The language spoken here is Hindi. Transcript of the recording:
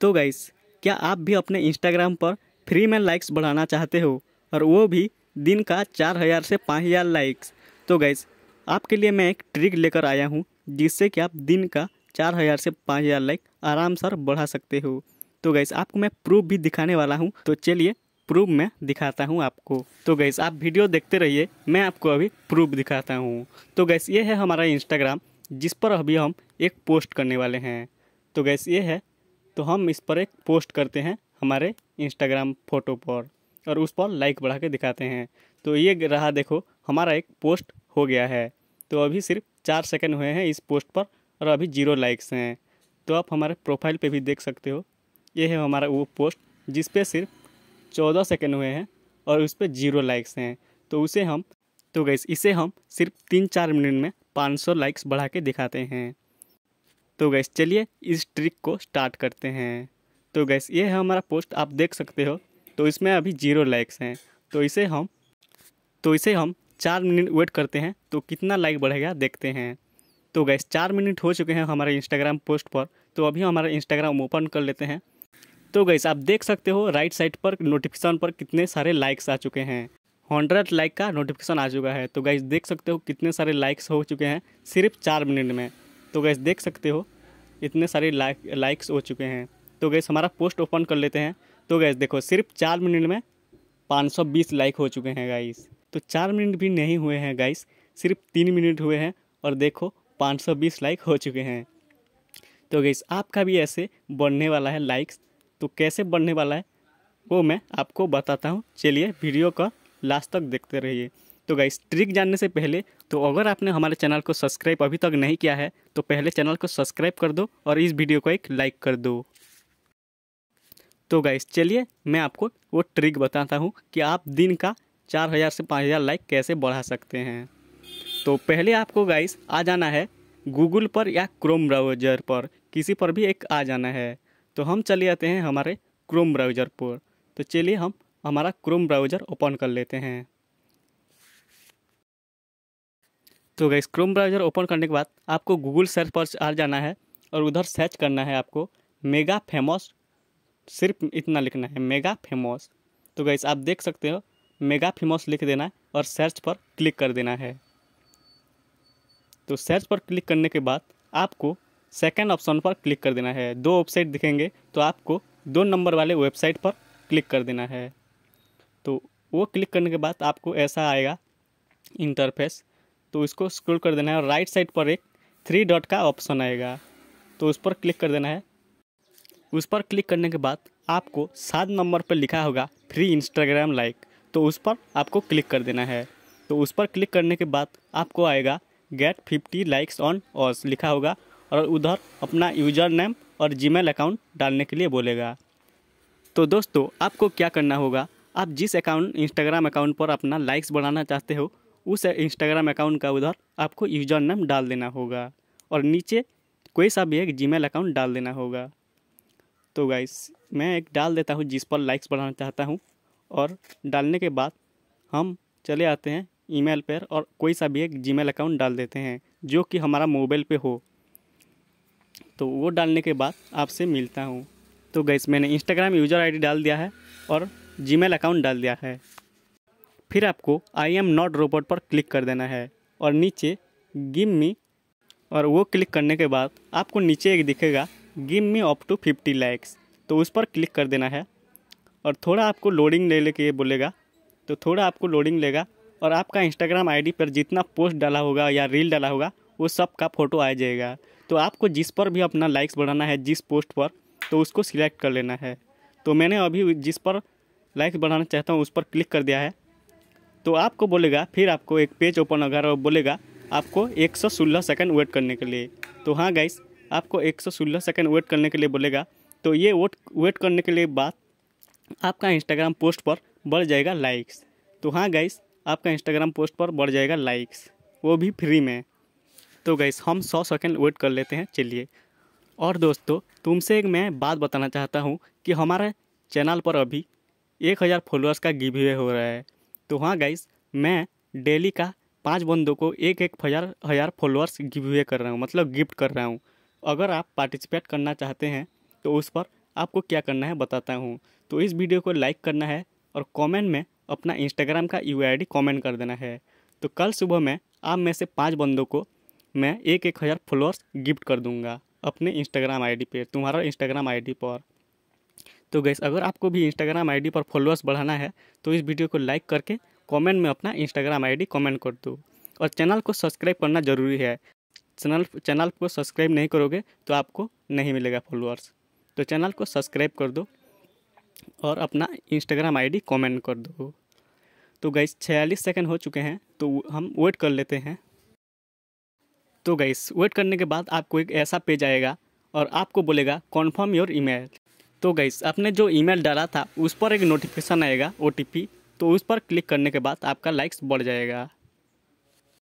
तो गाइस क्या आप भी अपने इंस्टाग्राम पर फ्री में लाइक्स बढ़ाना चाहते हो और वो भी दिन का चार हज़ार से पाँच हज़ार लाइक्स तो गाइस आपके लिए मैं एक ट्रिक लेकर आया हूँ जिससे कि आप दिन का चार हज़ार से पाँच हज़ार लाइक आराम से बढ़ा सकते हो तो गाइस आपको मैं प्रूफ भी दिखाने वाला हूँ तो चलिए प्रूफ मैं दिखाता हूँ आपको तो गैस आप वीडियो देखते रहिए मैं आपको अभी प्रूफ दिखाता हूँ तो गैस ये है हमारा इंस्टाग्राम जिस पर अभी हम एक पोस्ट करने वाले हैं तो गैस ये है तो हम इस पर एक पोस्ट करते हैं हमारे इंस्टाग्राम फोटो पर और उस पर लाइक बढ़ा के दिखाते हैं तो ये रहा देखो हमारा एक पोस्ट हो गया है तो अभी सिर्फ चार सेकंड हुए हैं इस पोस्ट पर और अभी जीरो लाइक्स हैं तो आप हमारे प्रोफाइल पे भी देख सकते हो ये है हमारा वो पोस्ट जिस पे सिर्फ चौदह सेकंड हुए हैं और उस पर जीरो लाइक्स हैं तो उसे हम तो गैस इसे हम सिर्फ तीन चार मिनट में पाँच सौ लाइक्स बढ़ा के दिखाते हैं तो गैस चलिए इस ट्रिक को स्टार्ट करते हैं तो गैस ये है हमारा पोस्ट आप देख सकते हो तो इसमें अभी जीरो लाइक्स हैं तो इसे हम तो इसे हम चार मिनट वेट करते हैं तो कितना लाइक बढ़ेगा देखते हैं तो गैस चार मिनट हो चुके हैं हमारे इंस्टाग्राम पोस्ट पर तो अभी हमारा इंस्टाग्राम ओपन कर लेते हैं तो गैस आप देख सकते हो राइट साइड पर नोटिफिकेशन पर कितने सारे लाइक्स आ चुके हैं हंड्रेड लाइक का नोटिफिकेशन आ चुका है तो गैस देख सकते हो कितने सारे लाइक्स हो चुके हैं सिर्फ चार मिनट में तो गैस देख सकते हो इतने सारे लाइक लाइक्स हो चुके हैं तो गैस हमारा पोस्ट ओपन कर लेते हैं तो गैस देखो सिर्फ चार मिनट में 520 लाइक हो चुके हैं गाइस तो चार मिनट भी नहीं हुए हैं गाइस सिर्फ तीन मिनट हुए हैं और देखो 520 लाइक हो चुके हैं तो गैस आपका भी ऐसे बढ़ने वाला है लाइक्स तो कैसे बढ़ने वाला है वो मैं आपको बताता हूँ चलिए वीडियो का लास्ट तक देखते रहिए तो गाइस ट्रिक जानने से पहले तो अगर आपने हमारे चैनल को सब्सक्राइब अभी तक नहीं किया है तो पहले चैनल को सब्सक्राइब कर दो और इस वीडियो को एक लाइक कर दो तो गाइस चलिए मैं आपको वो ट्रिक बताता हूँ कि आप दिन का चार हज़ार से पाँच हज़ार लाइक कैसे बढ़ा सकते हैं तो पहले आपको गाइस आ जाना है गूगल पर या क्रोम ब्राउज़र पर किसी पर भी एक आ जाना है तो हम चले आते हैं हमारे क्रोम ब्राउज़र पर तो चलिए हम हमारा क्रोम ब्राउज़र ओपन कर लेते हैं तो गैस क्रोम ब्राउज़र ओपन करने के बाद आपको गूगल सर्च पर आ जाना है और उधर सर्च करना है आपको मेगा फेमस सिर्फ इतना लिखना है मेगा फेमस तो गैस आप देख सकते हो मेगा फेमस लिख देना और सर्च पर क्लिक कर देना है तो सर्च पर क्लिक करने के बाद आपको सेकेंड ऑप्शन पर क्लिक कर देना है दो वेबसाइट दिखेंगे तो आपको दो नंबर वाले वेबसाइट पर क्लिक कर देना है तो वो क्लिक करने के बाद आपको ऐसा आएगा इंटरफेस तो इसको स्क्रोल कर देना है और राइट साइड पर एक थ्री डॉट का ऑप्शन आएगा तो उस पर क्लिक कर देना है उस पर क्लिक करने के बाद आपको सात नंबर पर लिखा होगा फ्री इंस्टाग्राम लाइक तो उस पर आपको क्लिक कर देना है तो उस पर क्लिक करने के बाद आपको आएगा गेट फिफ्टी लाइक्स ऑन ऑस लिखा होगा और उधर अपना यूजर नेम और जीमेल अकाउंट डालने के लिए बोलेगा तो दोस्तों आपको क्या करना होगा आप जिस अकाउंट इंस्टाग्राम अकाउंट पर अपना लाइक्स बढ़ाना चाहते हो उस इंस्टाग्राम अकाउंट का उधर आपको यूजर नेम डाल देना होगा और नीचे कोई सा भी एक जीमेल अकाउंट डाल देना होगा तो गाइस मैं एक डाल देता हूँ जिस पर लाइक्स बढ़ाना चाहता हूँ और डालने के बाद हम चले आते हैं ईमेल पर और कोई सा भी एक जीमेल अकाउंट डाल देते हैं जो कि हमारा मोबाइल पे हो तो वो डालने के बाद आपसे मिलता हूँ तो गैस मैंने इंस्टाग्राम यूज़र आईडी डाल दिया है और जीमेल अकाउंट डाल दिया है फिर आपको आई एम नॉट रोबोट पर क्लिक कर देना है और नीचे गिम मी और वो क्लिक करने के बाद आपको नीचे एक दिखेगा give me up to fifty likes तो उस पर क्लिक कर देना है और थोड़ा आपको लोडिंग ले लेके बोलेगा तो थोड़ा आपको लोडिंग लेगा और आपका इंस्टाग्राम आईडी पर जितना पोस्ट डाला होगा या रील डाला होगा वो सब का फ़ोटो आ जाएगा तो आपको जिस पर भी अपना लाइक्स बढ़ाना है जिस पोस्ट पर तो उसको सिलेक्ट कर लेना है तो मैंने अभी जिस पर लाइक्स बढ़ाना चाहता हूँ उस पर क्लिक कर दिया है तो आपको बोलेगा फिर आपको एक पेज ओपन अगर और बोलेगा आपको 116 सेकेंड वेट करने के लिए तो हाँ गाइस आपको 116 सेकेंड वेट करने के लिए बोलेगा तो ये वोट वेट करने के लिए बाद आपका इंस्टाग्राम पोस्ट पर बढ़ जाएगा लाइक्स तो हाँ गाइस आपका इंस्टाग्राम पोस्ट पर बढ़ जाएगा लाइक्स वो भी फ्री में तो गाइस हम सौ सेकेंड वेट कर लेते हैं चलिए और दोस्तों तुमसे एक मैं बात बताना चाहता हूँ कि हमारे चैनल पर अभी एक हज़ार फॉलोअर्स का गिव हो रहा है तो हाँ गाइस मैं डेली का पांच बंदों को एक एक हज़ार हज़ार फॉलोअर्स गिव कर रहा हूँ मतलब गिफ्ट कर रहा हूँ अगर आप पार्टिसिपेट करना चाहते हैं तो उस पर आपको क्या करना है बताता हूँ तो इस वीडियो को लाइक करना है और कमेंट में अपना इंस्टाग्राम का यू आई कमेंट कर देना है तो कल सुबह में आप में से पाँच बंदों को मैं एक एक हज़ार फॉलोअर्स गिफ्ट कर दूँगा अपने इंस्टाग्राम आई डी तुम्हारा इंस्टाग्राम आई पर तो गैस अगर आपको भी इंस्टाग्राम आईडी पर फॉलोअर्स बढ़ाना है तो इस वीडियो को लाइक करके कमेंट में अपना इंस्टाग्राम आईडी कमेंट कर दो और चैनल को सब्सक्राइब करना जरूरी है चैनल चैनल को सब्सक्राइब नहीं करोगे तो आपको नहीं मिलेगा फॉलोअर्स तो चैनल को सब्सक्राइब कर दो और अपना इंस्टाग्राम आईडी कमेंट कर दो तो गाइस छियालीस सेकंड हो चुके हैं तो हम वेट कर लेते हैं तो गाइस वेट करने के बाद आपको एक ऐसा पेज आएगा और आपको बोलेगा कॉन्फर्म योर ईमेल तो गईस आपने जो ईमेल डाला था उस पर एक नोटिफिकेशन आएगा ओ तो उस पर क्लिक करने के बाद आपका लाइक्स बढ़ जाएगा